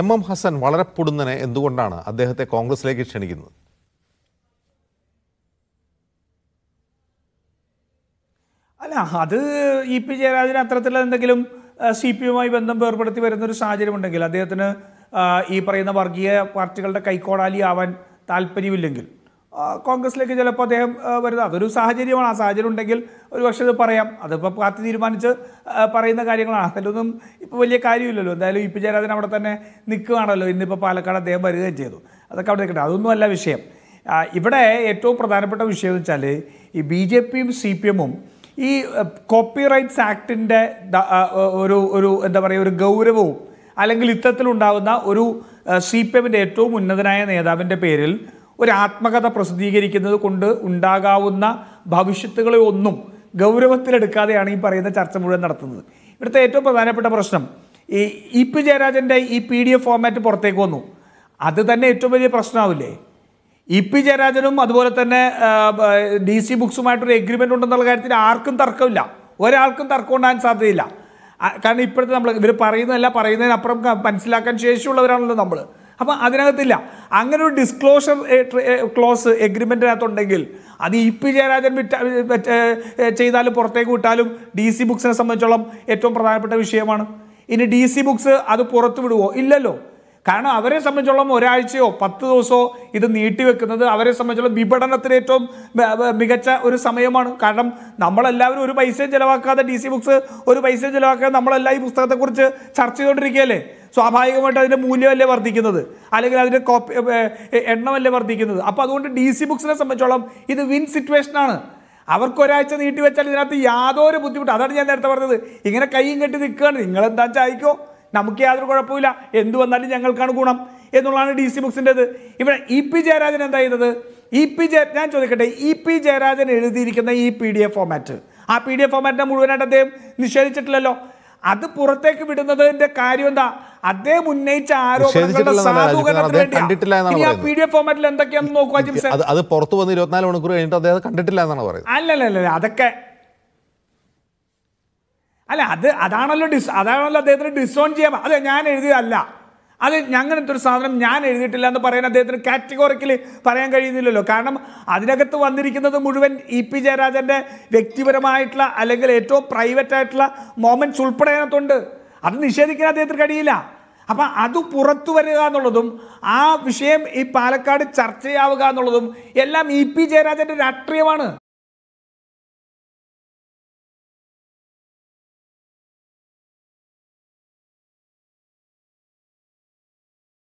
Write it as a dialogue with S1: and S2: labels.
S1: M M Hasan വളരെ പൊടുന്നനെ എന്തുകൊണ്ടാണ് അദ്ദേഹത്തെ കോൺഗ്രസിലേക്ക് ക്ഷണിക്കുന്നത് അല്ല അത് ഇ പി ജയരാജന് അത്തരത്തിൽ എന്തെങ്കിലും സി പി യുമായി ബന്ധം ഒരു വരുന്നൊരു ഉണ്ടെങ്കിൽ അദ്ദേഹത്തിന് ഈ പറയുന്ന വർഗീയ പാർട്ടികളുടെ കൈക്കോടാലി ആവാൻ താല്പര്യമില്ലെങ്കിൽ കോൺഗ്രസിലേക്ക് ചിലപ്പോൾ അദ്ദേഹം വരുന്നത് അതൊരു സാഹചര്യമാണ് ആ സാഹചര്യം ഉണ്ടെങ്കിൽ ഒരു പക്ഷേ ഇത് പറയാം അതിപ്പോൾ പാർട്ടി തീരുമാനിച്ച് പറയുന്ന കാര്യങ്ങളാണ് അതിലൊന്നും ഇപ്പോൾ വലിയ കാര്യമില്ലല്ലോ എന്തായാലും ഇപ്പം ജയരാജൻ അവിടെ തന്നെ നിൽക്കുകയാണല്ലോ ഇന്നിപ്പോൾ പാലക്കാട് അദ്ദേഹം വരികയും ചെയ്തു അതൊക്കെ അവിടെ നിൽക്കട്ടെ അതൊന്നുമല്ല വിഷയം ഇവിടെ ഏറ്റവും പ്രധാനപ്പെട്ട വിഷയം എന്ന് വെച്ചാൽ ഈ ബി ജെ പിയും സി പി എമ്മും ഈ കോപ്പിറൈറ്റ്സ് ആക്ടിൻ്റെ ഒരു ഒരു എന്താ പറയുക ഒരു ഗൗരവവും അല്ലെങ്കിൽ ഇത്തരത്തിലുണ്ടാകുന്ന ഒരു സി പി എമ്മിൻ്റെ ഏറ്റവും ഉന്നതനായ നേതാവിൻ്റെ പേരിൽ ഒരു ആത്മകഥ പ്രസിദ്ധീകരിക്കുന്നത് കൊണ്ട് ഉണ്ടാകാവുന്ന ഭവിഷ്യത്തുകളെ ഒന്നും ഗൗരവത്തിലെടുക്കാതെയാണ് ഈ പറയുന്ന ചർച്ച മുഴുവൻ നടത്തുന്നത് ഇവിടുത്തെ ഏറ്റവും പ്രധാനപ്പെട്ട പ്രശ്നം ഈ ഇ പി ജയരാജൻ്റെ ഈ പി ഡി എഫ് ഫോർമാറ്റ് പുറത്തേക്ക് വന്നു അത് തന്നെ ഏറ്റവും വലിയ പ്രശ്നമാവില്ലേ ഇ പി ജയരാജനും അതുപോലെ തന്നെ ഡി സി ബുക്സുമായിട്ടൊരു എഗ്രിമെൻ്റ് ഉണ്ടെന്നുള്ള കാര്യത്തിൽ ആർക്കും തർക്കമില്ല ഒരാൾക്കും തർക്കം ഉണ്ടാകാൻ സാധ്യതയില്ല കാരണം ഇപ്പോഴത്തെ നമ്മൾ ഇവർ പറയുന്നതല്ല പറയുന്നതിനപ്പുറം മനസ്സിലാക്കാൻ ശേഷിയുള്ളവരാണല്ലോ നമ്മൾ അപ്പോൾ അതിനകത്തില്ല അങ്ങനെ ഒരു ഡിസ്ക്ലോഷർ ക്ലോസ് എഗ്രിമെൻറ്റിനകത്തുണ്ടെങ്കിൽ അത് ഇ പി ജയരാജൻ വിറ്റ ചെയ്താലും പുറത്തേക്ക് വിട്ടാലും ഡി സി ബുക്സിനെ സംബന്ധിച്ചോളം ഏറ്റവും പ്രധാനപ്പെട്ട വിഷയമാണ് ഇനി ഡി സി ബുക്സ് അത് പുറത്തു വിടുവോ ഇല്ലല്ലോ കാരണം അവരെ സംബന്ധിച്ചോളം ഒരാഴ്ചയോ പത്ത് ദിവസമോ ഇത് നീട്ടിവെക്കുന്നത് അവരെ സംബന്ധിച്ചോളം വിപണനത്തിന് ഏറ്റവും മികച്ച ഒരു സമയമാണ് കാരണം നമ്മളെല്ലാവരും ഒരു പൈസയും ചിലവാക്കാതെ ഡി സി ബുക്സ് ഒരു പൈസയും ചിലവാക്കാതെ നമ്മളെല്ലാം ഈ പുസ്തകത്തെക്കുറിച്ച് ചർച്ച ചെയ്തുകൊണ്ടിരിക്കുകയല്ലേ സ്വാഭാവികമായിട്ട് അതിൻ്റെ മൂല്യമല്ലേ വർദ്ധിക്കുന്നത് അല്ലെങ്കിൽ അതിൻ്റെ കോപ്പി എണ്ണമല്ലേ വർദ്ധിക്കുന്നത് അപ്പോൾ അതുകൊണ്ട് ഡി സി ബുക്സിനെ സംബന്ധിച്ചോളം ഇത് വിൻ സിറ്റുവേഷനാണ് അവർക്ക് ഒരാഴ്ച നീട്ടി വെച്ചാൽ ഇതിനകത്ത് യാതൊരു ബുദ്ധിമുട്ട് അതാണ് ഞാൻ നേരത്തെ പറഞ്ഞത് ഇങ്ങനെ കൈയും കെട്ടി നിൽക്കുകയാണ് നിങ്ങളെന്താ ചായിക്കോ നമുക്ക് യാതൊരു കുഴപ്പമില്ല എന്തു വന്നാലും ഞങ്ങൾക്കാണ് ഗുണം എന്നുള്ളതാണ് ഡി സി ബുക്സിൻ്റെത് ഇവിടെ ഇ e പി ജയരാജൻ എന്താ ചെയ്തത് ഇ e പി ജയ ഞാൻ ചോദിക്കട്ടെ ഇ e പി ജയരാജൻ എഴുതിയിരിക്കുന്ന ഈ പി ഡി എഫ് ഫോമാറ്റ് ആ പി ഡി എഫ് ഫോമാറ്റിനെ മുഴുവനായിട്ട് അദ്ദേഹം നിഷേധിച്ചിട്ടില്ലല്ലോ അത് പുറത്തേക്ക് വിടുന്നതിന്റെ കാര്യം എന്താ അദ്ദേഹം ഉന്നയിച്ച ആരോപണങ്ങളുടെ സാധൂകരണത്തിന് വേണ്ടി ആ പി ഡി എഫ് ഫോമാറ്റിൽ എന്തൊക്കെയാണെന്ന് നോക്കുക അത് വന്ന് മണിക്കൂർ കഴിഞ്ഞിട്ട് കണ്ടിട്ടില്ല എന്നാണ് പറയുന്നത് അല്ലല്ല അതൊക്കെ അല്ല അത് അതാണല്ലോ ഡിസ് അതാണല്ലോ അദ്ദേഹത്തിന് ഡിസോൺ ചെയ്യാം അതെ ഞാൻ എഴുതിയതല്ല അത് അങ്ങനത്തെ ഒരു സാധനം ഞാൻ എഴുതിയിട്ടില്ല എന്ന് പറയാൻ അദ്ദേഹത്തിന് കാറ്റഗോറിക്കൽ പറയാൻ കഴിയുന്നില്ലല്ലോ കാരണം അതിനകത്ത് വന്നിരിക്കുന്നത് മുഴുവൻ ഇ പി ജയരാജൻ്റെ വ്യക്തിപരമായിട്ടുള്ള അല്ലെങ്കിൽ ഏറ്റവും പ്രൈവറ്റ് ആയിട്ടുള്ള മൊമെൻറ്റ്സ് ഉൾപ്പെടെ അത് നിഷേധിക്കാൻ അദ്ദേഹത്തിന് കഴിയില്ല അപ്പം അത് പുറത്തു വരിക എന്നുള്ളതും ആ വിഷയം ഈ പാലക്കാട് ചർച്ചയാവുക എന്നുള്ളതും എല്ലാം ഇ പി ജയരാജൻ്റെ രാഷ്ട്രീയമാണ്